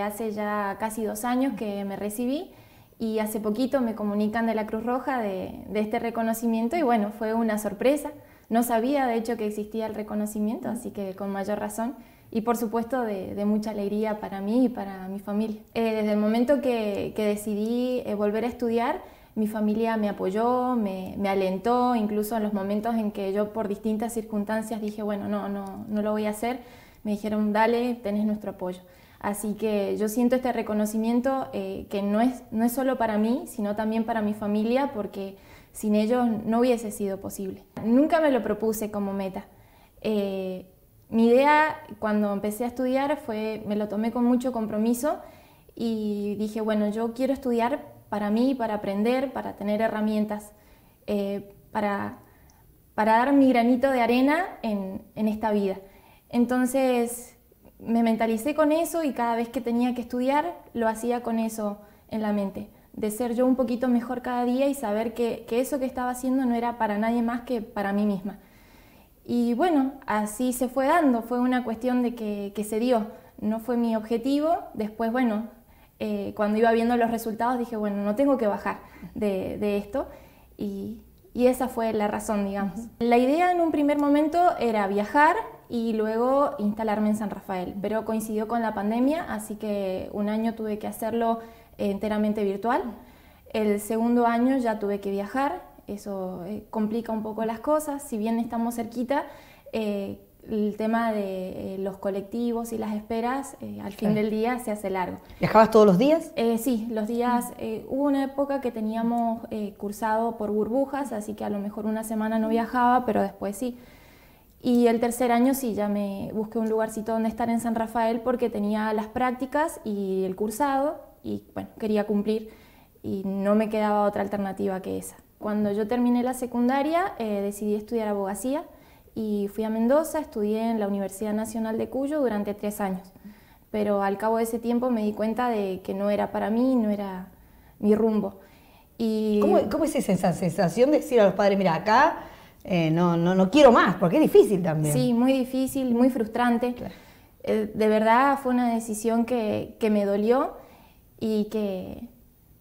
Hace ya casi dos años que me recibí y hace poquito me comunican de la Cruz Roja de, este reconocimiento y bueno, fue una sorpresa. No sabía de hecho que existía el reconocimiento, así que con mayor razón y por supuesto de, mucha alegría para mí y para mi familia. Eh, desde el momento que, decidí eh, volver a estudiar, mi familia me apoyó, me, alentó, incluso en los momentos en que yo por distintas circunstancias dije, bueno, no, no, no lo voy a hacer, me dijeron, dale, tenés nuestro apoyo. Así que yo siento este reconocimiento eh, que no es, no es solo para mí, sino también para mi familia, porque sin ellos no hubiese sido posible. Nunca me lo propuse como meta. Eh, mi idea cuando empecé a estudiar fue, me lo tomé con mucho compromiso y dije, bueno, yo quiero estudiar para mí, para aprender, para tener herramientas, eh, para, para, dar mi granito de arena en, en esta vida. Entonces, me mentalicé con eso y cada vez que tenía que estudiar lo hacía con eso en la mente, de ser yo un poquito mejor cada día y saber que, eso que estaba haciendo no era para nadie más que para mí misma. Y bueno, así se fue dando, fue una cuestión de que, que se dio, no fue mi objetivo, después bueno, eh, cuando iba viendo los resultados dije, bueno, no tengo que bajar de, esto y, y, esa fue la razón, digamos. La idea en un primer momento era viajar, y luego instalarme en San Rafael. Pero coincidió con la pandemia, así que un año tuve que hacerlo enteramente virtual. El segundo año ya tuve que viajar, eso eh, complica un poco las cosas, si bien estamos cerquita. Eh, el tema de eh, los colectivos y las esperas al fin del día se hace largo. ¿Viajabas todos los días? sí, los días. hubo una época que teníamos cursado por burbujas, así que a lo mejor una semana no viajaba, pero después sí. Y el tercer año sí, ya me busqué un lugarcito donde estar en San Rafael porque tenía las prácticas y el cursado y quería cumplir y no me quedaba otra alternativa que esa. Cuando yo terminé la secundaria eh, decidí estudiar abogacía y fui a Mendoza, estudié en la Universidad Nacional de Cuyo durante tres años. Pero al cabo de ese tiempo me di cuenta de que no era para mí, no era mi rumbo. Y... ¿Cómo, ¿Cómo, es esa sensación de decir a los padres, mira, acá eh, no, no, quiero más, porque es difícil también. Sí, muy difícil, muy frustrante. Eh, de verdad fue una decisión que, me dolió y que,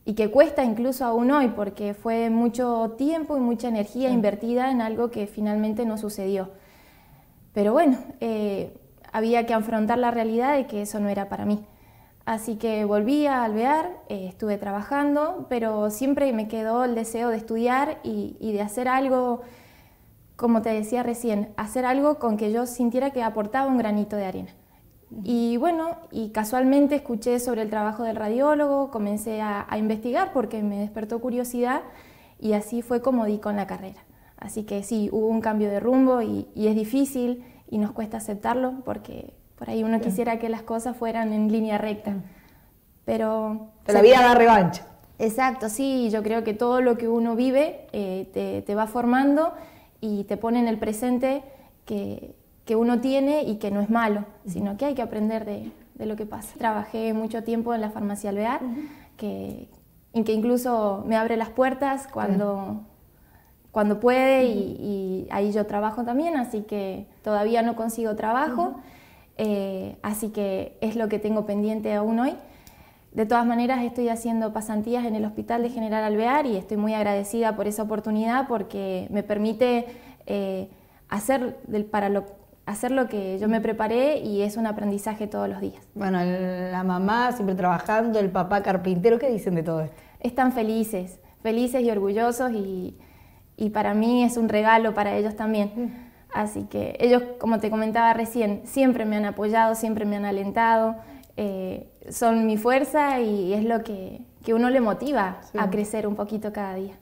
y que cuesta incluso aún hoy, porque fue mucho tiempo y mucha energía invertida en algo que finalmente no sucedió. Pero bueno, eh, había que afrontar la realidad de que eso no era para mí. Así que volví a alvear, estuve trabajando, pero siempre me quedó el deseo de estudiar y de hacer algo como te decía recién, hacer algo con que yo sintiera que aportaba un granito de arena. Y bueno, y casualmente escuché sobre el trabajo del radiólogo, comencé a, investigar porque me despertó curiosidad y así fue como di con la carrera. Así que sí, hubo un cambio de rumbo y, es difícil y nos cuesta aceptarlo porque por ahí uno quisiera que las cosas fueran en línea recta. Pero... Pero la vida da revancha. Exacto, sí, yo creo que todo lo que uno vive eh, te, te va formando y te pone en el presente que, uno tiene y que no es malo, sino que hay que aprender de, lo que pasa. Trabajé mucho tiempo en la farmacia Alvear, que en que, incluso me abre las puertas cuando, cuando puede y, ahí yo trabajo también, así que todavía no consigo trabajo, eh, así que es lo que tengo pendiente aún hoy. De todas maneras, estoy haciendo pasantías en el Hospital de General Alvear y estoy muy agradecida por esa oportunidad porque me permite eh, hacer, para lo, hacer lo que yo me preparé y es un aprendizaje todos los días. Bueno, la mamá siempre trabajando, el papá carpintero, ¿qué dicen de todo esto? Están felices, felices y orgullosos y, para mí es un regalo para ellos también. Mm. Así que ellos, como te comentaba recién, siempre me han apoyado, siempre me han alentado. Eh, son mi fuerza y es lo que, que uno le motiva a crecer un poquito cada día.